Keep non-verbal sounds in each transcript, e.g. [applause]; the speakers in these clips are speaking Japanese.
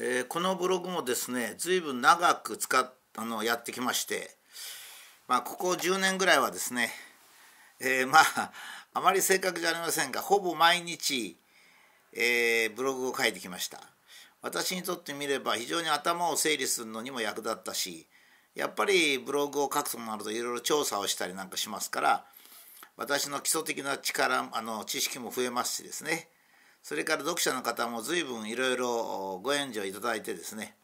えー、このブログもですね随分長く使っあのやってきまして、まあ、ここ10年ぐらいはですね、えー、まああまり正確じゃありませんがほぼ毎日、えー、ブログを書いてきました私にとってみれば非常に頭を整理するのにも役立ったしやっぱりブログを書くとなるといろいろ調査をしたりなんかしますから私の基礎的な力あの知識も増えますしですねそれから読者の方も随分いろいろご援助いただいてですね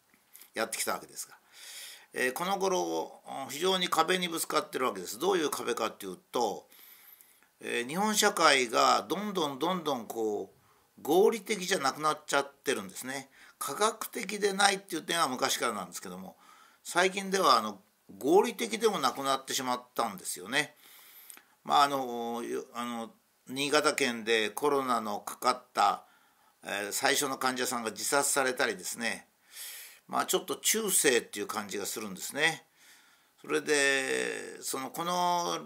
やってきたわけですが、えー、この頃非常に壁にぶつかってるわけです。どういう壁かっていうと、えー、日本社会がどんどんどんどんこう合理的じゃなくなっちゃってるんですね。科学的でないっていう点は昔からなんですけども最近ではあの合理的でもなくなってしまったんですよね。まああのあの新潟県でコロナのかかった、え最初の患者さんが自殺されたりですねまあちょっと中世っていう感じがするんですね。それでそのこの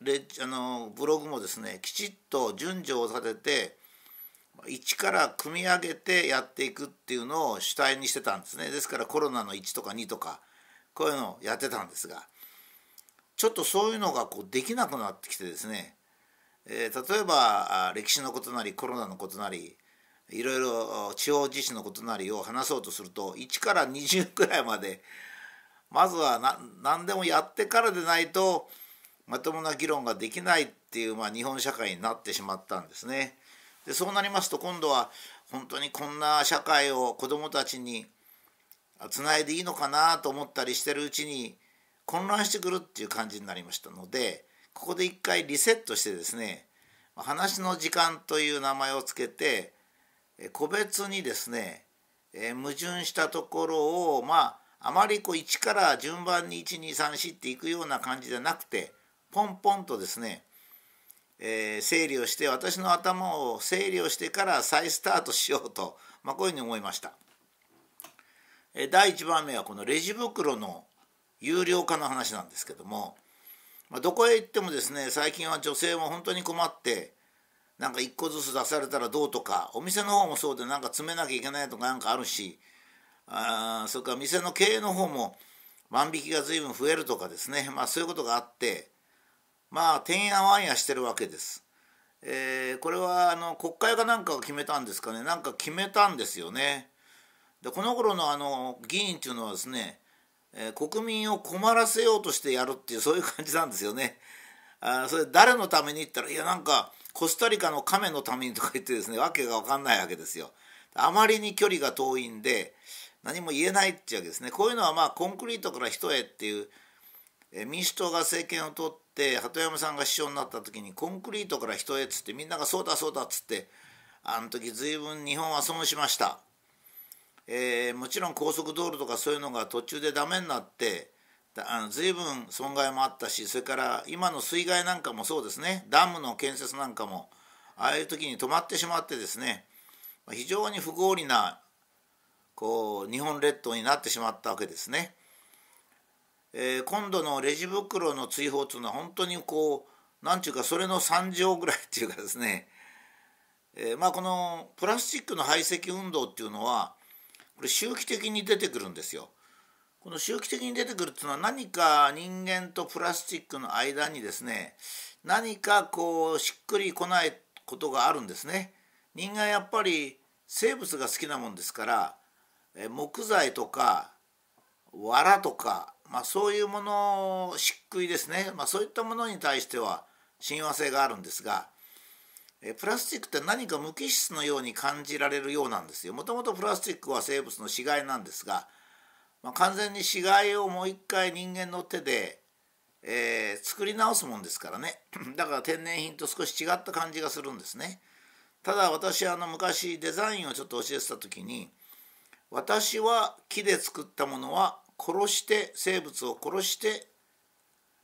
レあのブログもですねきちっと順序を立てて1から組み上げてやっていくっていうのを主体にしてたんですねですからコロナの1とか2とかこういうのをやってたんですがちょっとそういうのがこうできなくなってきてですねえー、例えば歴史のことなりコロナのことなりいろいろ地方自治のことなりを話そうとすると1から20くらいまでまずは何でもやってからでないとまともな議論ができないっていう、まあ、日本社会になってしまったんですね。でそうなりますと今度は本当にこんな社会を子どもたちにつないでいいのかなと思ったりしてるうちに混乱してくるっていう感じになりましたのでここで一回リセットしてですね話の時間という名前をつけて個別にですね矛盾したところをまああまりこう1から順番に1234っていくような感じじゃなくてポンポンとですねえー、整理をして私の頭を整理をしてから再スタートしようと、まあ、こういうふうに思いました、え第1番目はこのレジ袋の有料化の話なんですけどもまあ、どこへ行ってもですね最近は女性も本当に困ってなんか1個ずつ出されたらどうとかお店の方もそうでなんか詰めなきゃいけないとかなんかあるしあそれから店の経営の方も万引きが随分増えるとかですね、まあ、そういうことがあってまあてんやわんやしてるわけです。えー、これはあの国会かなんかが決めたんですかねなんか決めたんですよね。でこの頃のあの議員っていうのはですねえー、国民を困らせようとしてやるっていうそういう感じなんですよね。あそれ誰のために言ったらいやなんかコスタリカの亀のためにとか言ってですね訳が分かんないわけですよ。あまりに距離が遠いんで何も言えないっていうわけですね。こういうのはまあコンクリートから人へっていう、えー、民主党が政権を取って鳩山さんが首相になった時にコンクリートから人へっつってみんながそうだそうだっつってあの時随分日本は損しました。えー、もちろん高速道路とかそういうのが途中で駄目になってあの随分損害もあったしそれから今の水害なんかもそうですねダムの建設なんかもああいう時に止まってしまってですね非常に不合理なこう日本列島になってしまったわけですね。えー、今度のレジ袋の追放というのは本当にこう何て言うかそれの3状ぐらいっていうかですね、えー、まあこのプラスチックの排斥運動っていうのはこれ周期的に出てくるんですよ。この周期的に出てくるっていうのは何か人間とプラスチックの間にですね何かこうしっくりこないことがあるんですね。人間やっぱり生物が好きなもんですから木材とか藁とか、まあ、そういうもの漆喰ですね、まあ、そういったものに対しては親和性があるんですがえプラスチックって何か無機質のように感じられるようなんですよ。もともとプラスチックは生物の死骸なんですが、まあ、完全に死骸をもう一回人間の手で、えー、作り直すもんですからね [clears throat] だから天然品と少し違った感じがするんですね。ただ私あの昔デザインをちょっと教えてた時に私は木で作ったものは殺して生物を殺して、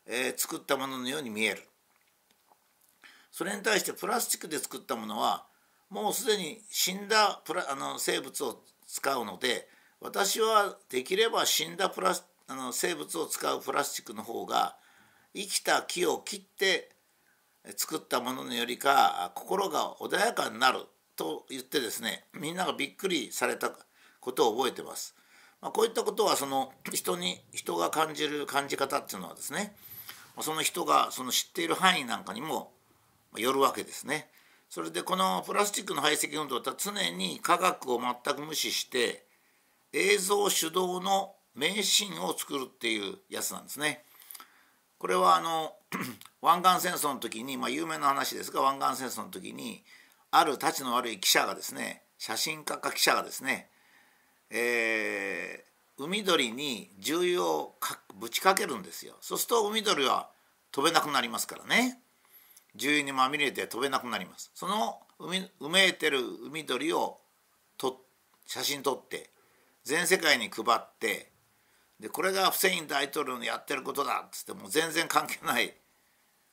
えー、作ったもののように見えるそれに対してプラスチックで作ったものはもうすでに死んだプラあの生物を使うので私はできれば死んだプラスあの生物を使うプラスチックの方が生きた木を切って作ったものよりか心が穏やかになると言ってですねみんながびっくりされたことを覚えてます。まあ、こういったことはその人に人が感じる感じ方っていうのはですねその人がその知っている範囲なんかにも寄るわけですね。それでこのプラスチックの排斥運動は常に科学を全く無視して映像主導の名シーンを作るっていうやつなんですね。これはあの [clears throat] 湾岸戦争の時に、まあ、有名な話ですが湾岸戦争の時にあるたちの悪い記者がですね写真家か記者がですね、えー、海鳥に重油をぶちかけるんですよ。そうすると海鳥は飛べなくなりますからね。重油にまみれて飛べなくなりますそのうめいてる海鳥をと写真撮って全世界に配ってでこれがフセイン大統領のやってることだっつってもう全然関係ない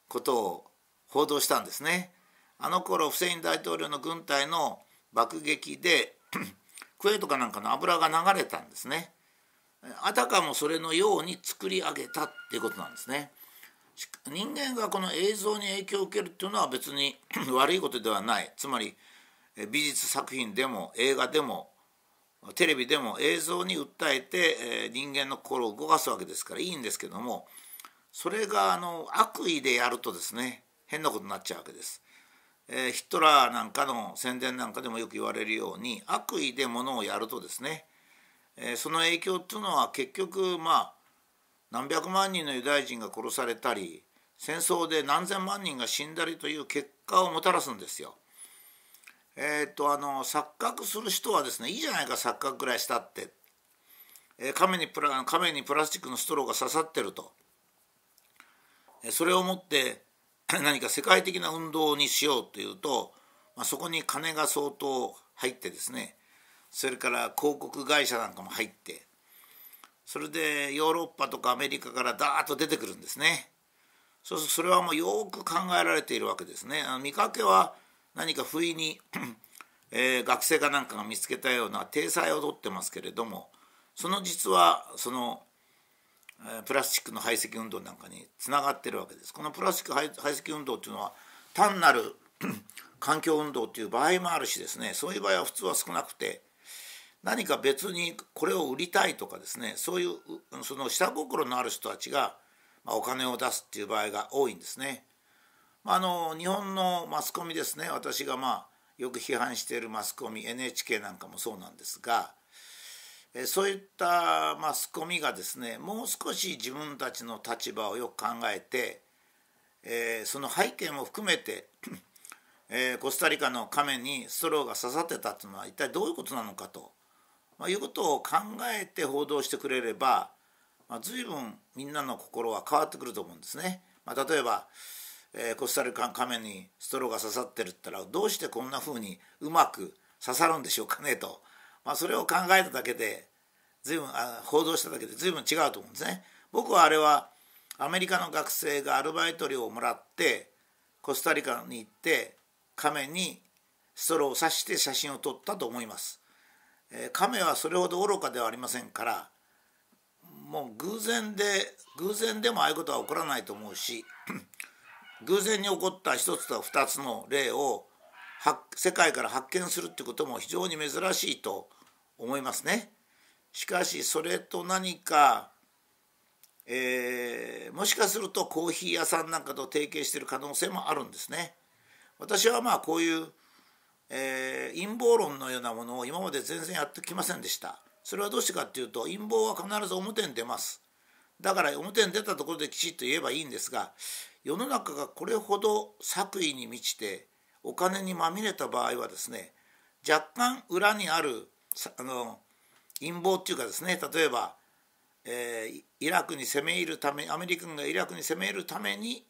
ことを報道したんですね。あの頃フセイン大統領の軍隊の [coughs] 爆撃で [coughs] クエとかなんかの油が流れたんですね。あたかもそれのように作り上げたっていうことなんですね。人間がこの映像に影響を受けるっていうのは別に [clears throat] 悪いことではないつまり美術作品でも映画でもテレビでも映像に訴えて人間の心を動かすわけですからいいんですけどもそれがあの悪意でやるとですね変なことになっちゃうわけです。えヒットラーなんかの宣伝なんかでもよく言われるように悪意でものをやるとですね、えその影響っていうのは結局まあ何百万人のユダヤ人が殺されたり戦争で何千万人が死んだりという結果をもたらすんですよ。えー、っとあの錯覚する人はですねいいじゃないか錯覚ぐらいしたって、えー、亀にプラ亀にプラスチックのストローが刺さってると、えそれをもって [laughs] 何か世界的な運動にしようというと、まあ、そこに金が相当入ってですねそれから広告会社なんかも入ってそれでヨーロッパとかアメリカからダーッと出てくるんですねそうするとそれはもうよく考えられているわけですねあの見かけは何か不意に [clears throat] えー、学生かなんかが見つけたような体裁をとってますけれどもその実はその、えプラスチックの排斥運動なんかにつながってるわけです。このプラスチック排斥運動っていうのは単なる [clears throat] 環境運動という場合もあるしですねそういう場合は普通は少なくて何か別にこれを売りたいとかですねそういうその下心のある人たちが、まお金を出すっていう場合が多いんですね。まあ、の日本のマスコミですね私がまあよく批判しているマスコミ NHK なんかもそうなんですがえそういったマスコミがですねもう少し自分たちの立場をよく考えて、えその背景も含めてえコスタリカの亀にストローが刺さってたというのは一体どういうことなのかとまあ、いうことを考えて報道してくれれば、まあ、随分みんなの心は変わってくると思うんですね。まあ、例えば、えー、コスタリカの亀にストローが刺さってるったらどうしてこんな風にうまく刺さるんでしょうかねと、まあ、それを考えただけで随分あ報道しただけで随分違うと思うんですね。僕はあれはアメリカの学生がアルバイト料をもらってコスタリカに行って亀にストローを刺して写真を撮ったと思います。亀はそれほど愚かではありませんからもう偶然で偶然でもああいうことは起こらないと思うし [clears throat] 偶然に起こった一つと二つの例を世界から発見するってことも非常に珍しいと思いますね。しかしそれと何か、えー、もしかするとコーヒー屋さんなんかと提携してる可能性もあるんですね。私はまあこういうえー、陰謀論のようなものを今まで全然やってきませんでしたそれはどうしてかっていうと陰謀は必ず表に出ますだから表に出たところできちっと言えばいいんですが世の中がこれほど作為に満ちてお金にまみれた場合はですね若干裏にあるあの陰謀っていうかですね例えば、えー、イラクに攻め入るためアメリカ軍がイラクに攻め入るために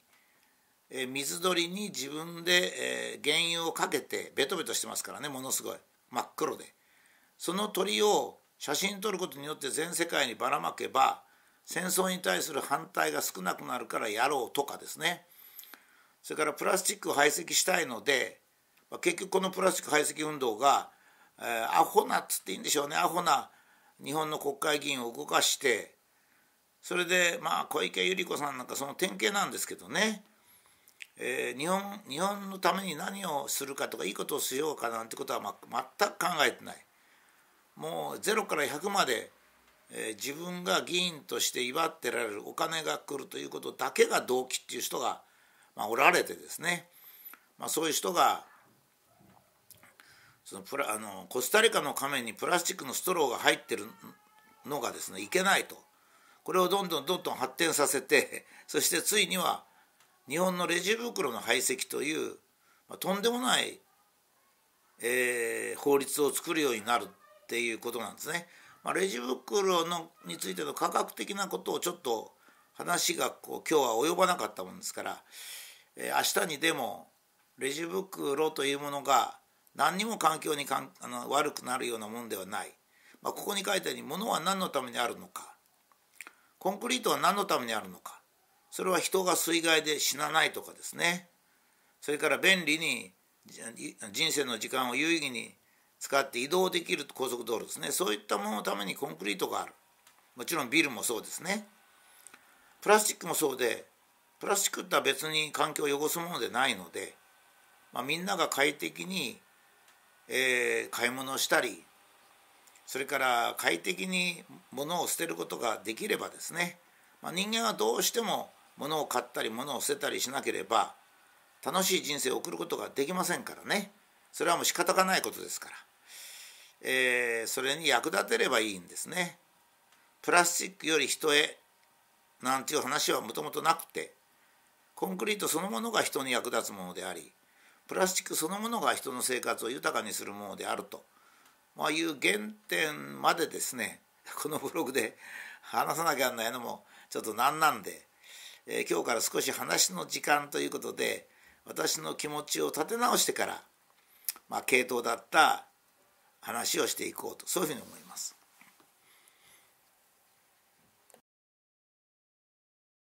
え水鳥に自分で、え原油をかけてベトベトしてますからねものすごい真っ黒でその鳥を写真撮ることによって全世界にばらまけば戦争に対する反対が少なくなるからやろうとかですねそれからプラスチックを排斥したいので結局このプラスチック排斥運動が、えアホなっつっていいんでしょうねアホな日本の国会議員を動かしてそれでまあ小池百合子さんなんかその典型なんですけどねえー、日本日本のために何をするかとかいいことをしようかなんてことは、ま、全く考えてないもう0から100まで、えー、自分が議員として威張ってられるお金が来るということだけが動機っていう人が、まあ、おられてですね、まあ、そういう人がそのプラあのコスタリカの亀にプラスチックのストローが入ってるのがですねいけないとこれをどんどんどんどん発展させてそしてついには日本のレジ袋の排斥という、まあ、とんでもない、えー、法律を作るようになるっていうことなんですね。まあ、レジ袋のについての科学的なことをちょっと話がこう今日は及ばなかったもんですから、えー、明日にでもレジ袋というものが何にも環境にかんあの悪くなるようなもんではない、まあ、ここに書いたように物は何のためにあるのかコンクリートは何のためにあるのかそれは人が水害で死なないとかですねそれから便利に人生の時間を有意義に使って移動できる高速道路ですねそういったもののためにコンクリートがあるもちろんビルもそうですねプラスチックもそうでプラスチックっては別に環境を汚すものでないので、まあ、みんなが快適に、えー、買い物をしたりそれから快適に物を捨てることができればですね、まあ、人間はどうしても物を買ったり物を捨てたりしなければ楽しい人生を送ることができませんからねそれはもう仕方がないことですから、えー、それに役立てればいいんですね。プラスチックより人へなんていう話はもともとなくてコンクリートそのものが人に役立つものでありプラスチックそのものが人の生活を豊かにするものであると、まあ、いう原点までですねこのブログで話さなきゃなんないのもちょっと何なんで。えー、今日から少し話の時間ということで私の気持ちを立て直してから、まあ、系統だった話をしていこうとそういうふうに思います。